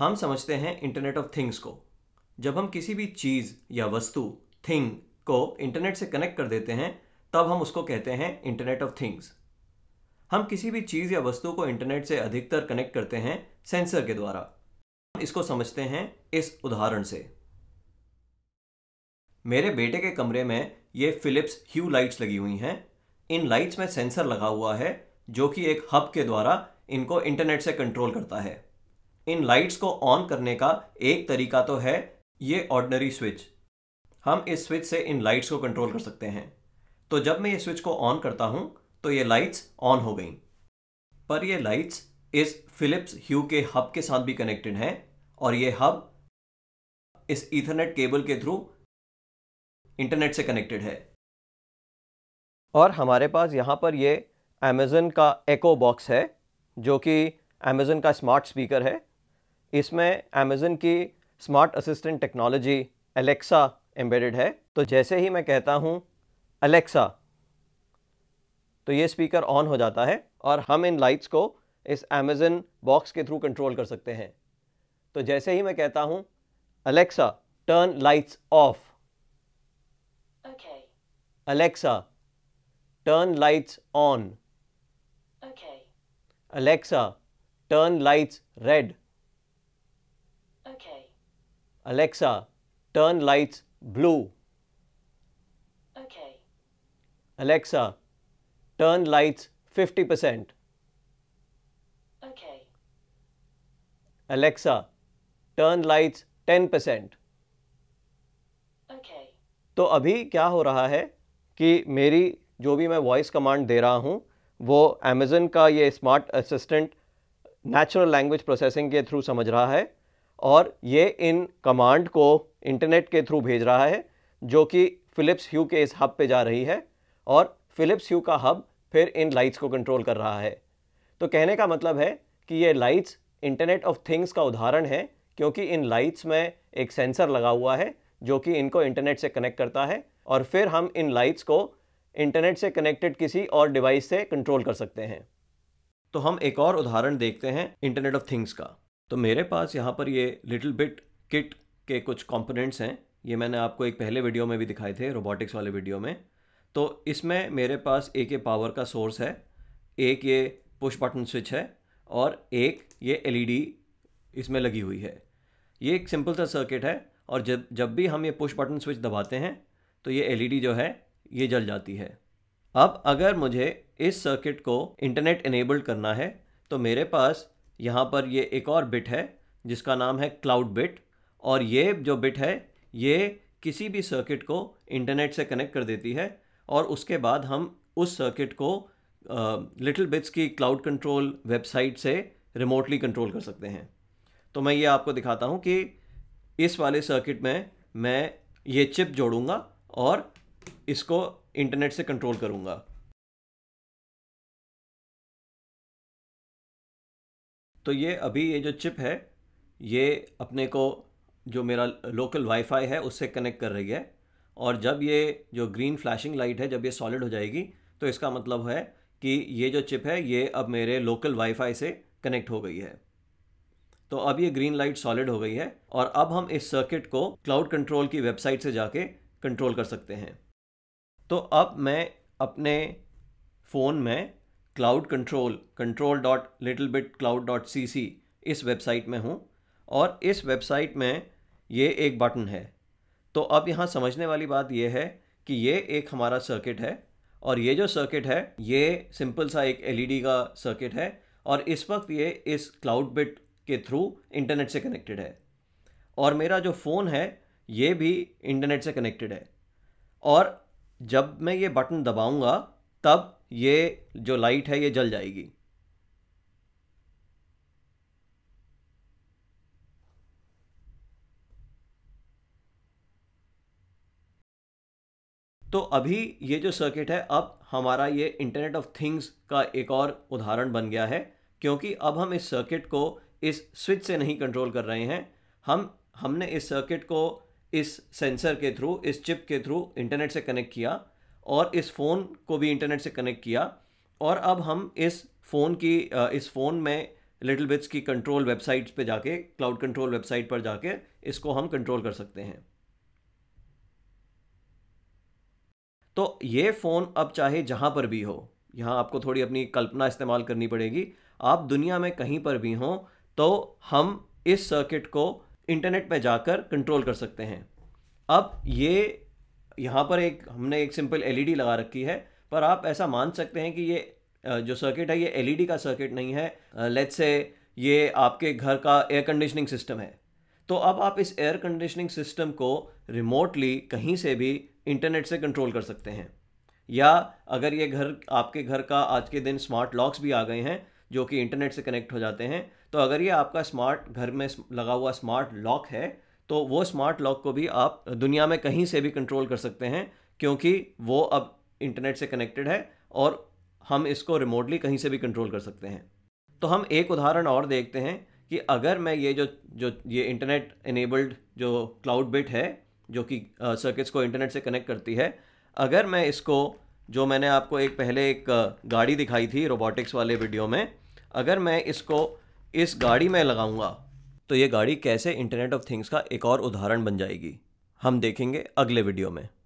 हम समझते हैं इंटरनेट ऑफ थिंग्स को जब हम किसी भी चीज़ या वस्तु थिंग को इंटरनेट से कनेक्ट कर देते हैं तब हम उसको कहते हैं इंटरनेट ऑफ थिंग्स हम किसी भी चीज़ या वस्तु को इंटरनेट से अधिकतर कनेक्ट करते हैं सेंसर के द्वारा हम इसको समझते हैं इस उदाहरण से मेरे बेटे के कमरे में ये फिलिप्स ह्यू लाइट्स लगी हुई हैं इन लाइट्स में सेंसर लगा हुआ है जो कि एक हब के द्वारा इनको इंटरनेट से कंट्रोल करता है इन लाइट्स को ऑन करने का एक तरीका तो है ये ऑर्डनरी स्विच हम इस स्विच से इन लाइट्स को कंट्रोल कर सकते हैं तो जब मैं ये स्विच को ऑन करता हूं तो ये लाइट्स ऑन हो गई पर ये लाइट्स इस फिलिप्स ह्यू के हब के साथ भी कनेक्टेड हैं और ये हब इस इथरनेट केबल के थ्रू इंटरनेट से कनेक्टेड है और हमारे पास यहाँ पर ये अमेज़न का एको बॉक्स है जो कि अमेज़न का स्मार्ट स्पीकर है इसमें अमेज़न की smart assistant technology Alexa embedded है तो जैसे ही मैं कहता हूँ अलेक्सा तो ये स्पीकर ऑन हो जाता है और हम इन लाइट्स को इस अमेज़न बॉक्स के थ्रू कंट्रोल कर सकते हैं तो जैसे ही मैं कहता हूँ Alexa turn lights off Alexa turn lights on Alexa turn lights red Alexa, turn lights blue. Okay. Alexa, turn lights 50%. Okay. Alexa, turn lights 10%. Okay. तो अभी क्या हो रहा है कि मेरी जो भी मैं वॉइस कमांड दे रहा हूँ वो अमेज़न का ये smart assistant natural language processing के थ्रू समझ रहा है और ये इन कमांड को इंटरनेट के थ्रू भेज रहा है जो कि फ़िलिप्स ह्यू के इस हब पे जा रही है और फ़िलिप्स ह्यू का हब फिर इन लाइट्स को कंट्रोल कर रहा है तो कहने का मतलब है कि ये लाइट्स इंटरनेट ऑफ थिंग्स का उदाहरण है क्योंकि इन लाइट्स में एक सेंसर लगा हुआ है जो कि इनको इंटरनेट से कनेक्ट करता है और फिर हम इन लाइट्स को इंटरनेट से कनेक्टेड किसी और डिवाइस से कंट्रोल कर सकते हैं तो हम एक और उदाहरण देखते हैं इंटरनेट ऑफ थिंग्स का तो मेरे पास यहाँ पर ये लिटिल बिट किट के कुछ कंपोनेंट्स हैं ये मैंने आपको एक पहले वीडियो में भी दिखाए थे रोबोटिक्स वाले वीडियो में तो इसमें मेरे पास एक ये पावर का सोर्स है एक ये पुश बटन स्विच है और एक ये एलईडी इसमें लगी हुई है ये एक सिंपल सा सर्किट है और जब जब भी हम ये पुश बटन स्विच दबाते हैं तो ये एलईडी जो है ये जल जाती है अब अगर मुझे इस सर्किट को इंटरनेट इनेबल्ड करना है तो मेरे पास यहाँ पर ये एक और बिट है जिसका नाम है क्लाउड बिट और ये जो बिट है ये किसी भी सर्किट को इंटरनेट से कनेक्ट कर देती है और उसके बाद हम उस सर्किट को लिटिल uh, बिट्स की क्लाउड कंट्रोल वेबसाइट से रिमोटली कंट्रोल कर सकते हैं तो मैं ये आपको दिखाता हूँ कि इस वाले सर्किट में मैं ये चिप जोड़ूंगा और इसको इंटरनेट से कंट्रोल करूँगा तो ये अभी ये जो चिप है ये अपने को जो मेरा लोकल वाईफाई है उससे कनेक्ट कर रही है और जब ये जो ग्रीन फ्लैशिंग लाइट है जब ये सॉलिड हो जाएगी तो इसका मतलब है कि ये जो चिप है ये अब मेरे लोकल वाईफाई से कनेक्ट हो गई है तो अब ये ग्रीन लाइट सॉलिड हो गई है और अब हम इस सर्किट को क्लाउड कंट्रोल की वेबसाइट से जाके कंट्रोल कर सकते हैं तो अब मैं अपने फ़ोन में cloud control control dot little bit cloud dot C C इस वेबसाइट में हूँ और इस वेबसाइट में ये एक बटन है तो अब यहाँ समझने वाली बात यह है कि ये एक हमारा सर्किट है और ये जो सर्किट है ये सिंपल सा एक एलईडी e का सर्किट है और इस वक्त ये इस क्लाउड बिट के थ्रू इंटरनेट से कनेक्टेड है और मेरा जो फ़ोन है ये भी इंटरनेट से कनेक्टेड है और जब मैं ये बटन दबाऊंगा तब ये जो लाइट है ये जल जाएगी तो अभी ये जो सर्किट है अब हमारा ये इंटरनेट ऑफ थिंग्स का एक और उदाहरण बन गया है क्योंकि अब हम इस सर्किट को इस स्विच से नहीं कंट्रोल कर रहे हैं हम हमने इस सर्किट को इस सेंसर के थ्रू इस चिप के थ्रू इंटरनेट से कनेक्ट किया और इस फ़ोन को भी इंटरनेट से कनेक्ट किया और अब हम इस फ़ोन की इस फ़ोन में लिटिल बिट्स की कंट्रोल वेबसाइट पे जाके क्लाउड कंट्रोल वेबसाइट पर जाके इसको हम कंट्रोल कर सकते हैं तो ये फ़ोन अब चाहे जहाँ पर भी हो यहाँ आपको थोड़ी अपनी कल्पना इस्तेमाल करनी पड़ेगी आप दुनिया में कहीं पर भी हों तो हम इस सर्किट को इंटरनेट पर जाकर कंट्रोल कर सकते हैं अब ये यहाँ पर एक हमने एक सिंपल एलईडी e लगा रखी है पर आप ऐसा मान सकते हैं कि ये जो सर्किट है ये एलईडी e का सर्किट नहीं है लेट्स से ये आपके घर का एयर कंडीशनिंग सिस्टम है तो अब आप इस एयर कंडीशनिंग सिस्टम को रिमोटली कहीं से भी इंटरनेट से कंट्रोल कर सकते हैं या अगर ये घर आपके घर का आज के दिन स्मार्ट लॉक्स भी आ गए हैं जो कि इंटरनेट से कनेक्ट हो जाते हैं तो अगर ये आपका स्मार्ट घर में लगा हुआ स्मार्ट लॉक है तो वो स्मार्ट लॉक को भी आप दुनिया में कहीं से भी कंट्रोल कर सकते हैं क्योंकि वो अब इंटरनेट से कनेक्टेड है और हम इसको रिमोटली कहीं से भी कंट्रोल कर सकते हैं तो हम एक उदाहरण और देखते हैं कि अगर मैं ये जो जो ये इंटरनेट इनेबल्ड जो क्लाउड बिट है जो कि सर्किट्स को इंटरनेट से कनेक्ट करती है अगर मैं इसको जो मैंने आपको एक पहले एक गाड़ी दिखाई थी रोबोटिक्स वाले वीडियो में अगर मैं इसको इस गाड़ी में लगाऊंगा तो ये गाड़ी कैसे इंटरनेट ऑफ थिंग्स का एक और उदाहरण बन जाएगी हम देखेंगे अगले वीडियो में